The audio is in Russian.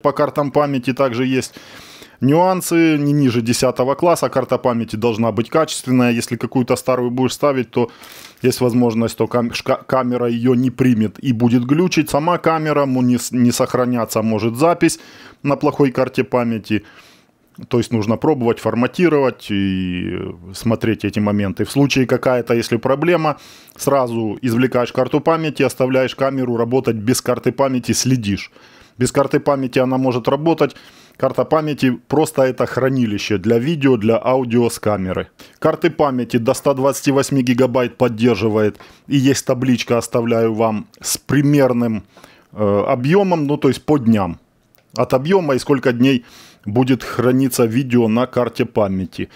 По картам памяти также есть нюансы, не ниже 10 класса карта памяти должна быть качественная, если какую-то старую будешь ставить, то есть возможность, то кам камера ее не примет и будет глючить, сама камера, не, не сохраняться может запись на плохой карте памяти, то есть нужно пробовать форматировать и смотреть эти моменты. В случае какая-то, если проблема, сразу извлекаешь карту памяти, оставляешь камеру работать без карты памяти, следишь. Без карты памяти она может работать. Карта памяти просто это хранилище для видео, для аудио с камеры. Карты памяти до 128 гигабайт поддерживает. И есть табличка, оставляю вам, с примерным э, объемом, ну то есть по дням. От объема и сколько дней будет храниться видео на карте памяти.